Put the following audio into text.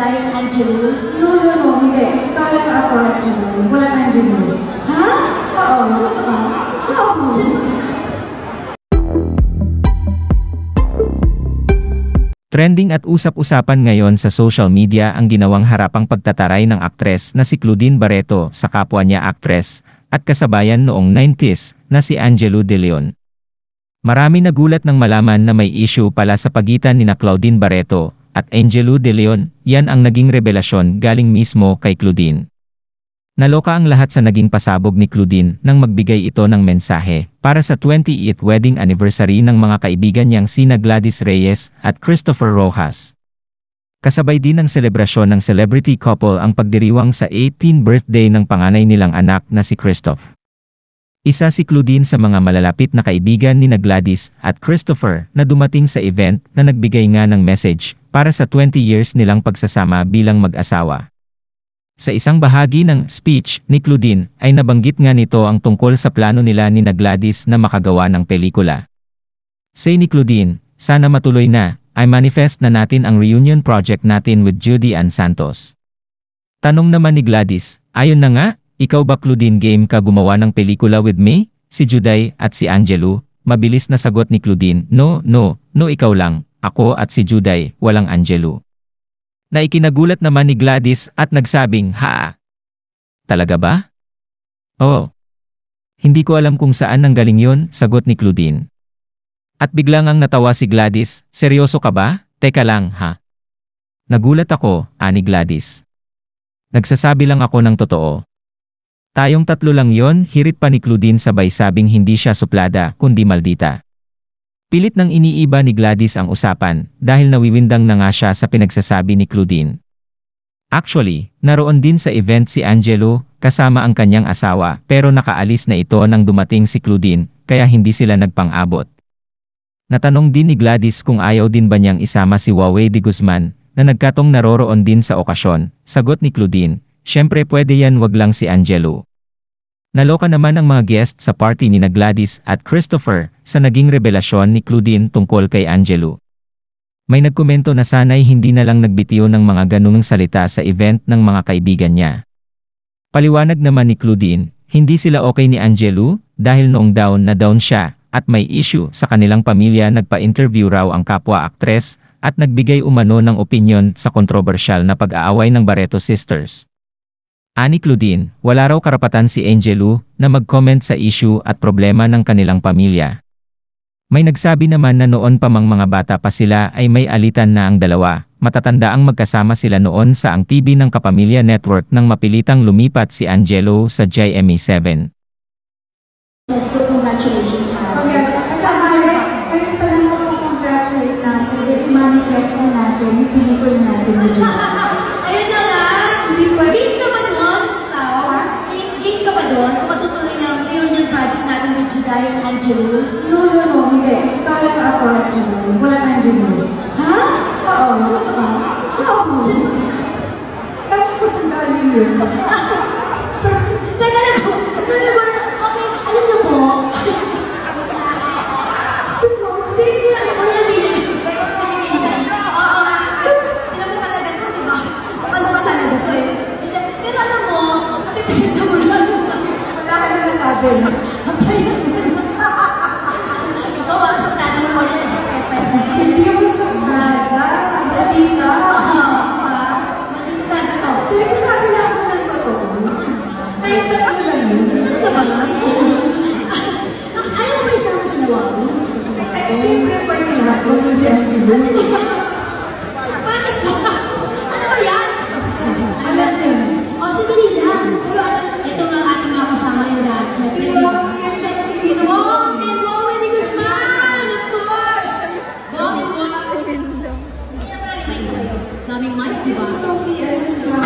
Kayang Angelou? No, no, no, hindi. Kayang ako Angelou. Walang Angelou. Ha? Oo, ano ka Oo. Trending at usap-usapan ngayon sa social media ang ginawang harapang pagtataray ng aktres na si Claudine Barreto sa kapwa niya aktres at kasabayan noong 90s na si Angelo De Leon. Marami nagulat nang malaman na may issue pala sa pagitan ni na Claudine Barreto at Angelo de Leon, yan ang naging revelasyon galing mismo kay Claudine. Naloka ang lahat sa naging pasabog ni Claudine nang magbigay ito ng mensahe para sa 28th wedding anniversary ng mga kaibigan niyang sina Gladys Reyes at Christopher Rojas. Kasabay din ng selebrasyon ng celebrity couple ang pagdiriwang sa 18th birthday ng panganay nilang anak na si Christoph. Isa si Claudine sa mga malalapit na kaibigan ni na Gladys at Christopher na dumating sa event na nagbigay nga ng message para sa 20 years nilang pagsasama bilang mag-asawa. Sa isang bahagi ng speech ni Claudine ay nabanggit nga nito ang tungkol sa plano nila ni Gladys na makagawa ng pelikula. Say ni Claudine, sana matuloy na, ay manifest na natin ang reunion project natin with Judy Ann Santos. Tanong naman ni Gladys, ayon na nga, ikaw ba Claudine game ka gumawa ng pelikula with me, si Juday at si Angelo? Mabilis na sagot ni Claudine, no, no, no ikaw lang, ako at si Juday, walang Angelo. Naikinagulat naman ni Gladys at nagsabing, ha? Talaga ba? Oo. Hindi ko alam kung saan nang galing yon, sagot ni Claudine. At biglang ang natawa si Gladys, seryoso ka ba? Teka lang, ha? Nagulat ako, ani Gladys. Nagsasabi lang ako ng totoo. Tayong tatlo lang yon, hirit pa ni Claudine sabay sabing hindi siya suplada, kundi maldita. Pilit nang iniiba ni Gladys ang usapan dahil nawiwindang na nga siya sa pinagsasabi ni Claudine. Actually, naroon din sa event si Angelo kasama ang kanyang asawa pero nakaalis na ito nang dumating si Claudine kaya hindi sila nagpang-abot. Natanong din ni Gladys kung ayaw din ba niyang isama si Huawei de Guzman na nagkatong naroroon din sa okasyon. Sagot ni Claudine, syempre pwede yan wag lang si Angelo. Naloka naman ang mga guest sa party ni Gladys at Christopher sa naging revelasyon ni Claudine tungkol kay Angelo. May nagkomento na sana'y hindi na lang nagbitiyo ng mga ganung salita sa event ng mga kaibigan niya. Paliwanag naman ni Claudine, hindi sila okay ni Angelo dahil noong down na down siya at may issue sa kanilang pamilya nagpa-interview raw ang kapwa-aktres at nagbigay umano ng opinion sa kontrobersyal na pag-aaway ng Barreto Sisters. Ani Claudine, wala raw karapatan si Angelu na mag-comment sa issue at problema ng kanilang pamilya. May nagsabi naman na noon pa mang mga bata pa sila ay may alitan na ang dalawa, matatanda ang magkasama sila noon sa ang TV ng Kapamilya Network nang mapilitang lumipat si Angelo sa JMA7. Congratulations, Congratulations. Christmas.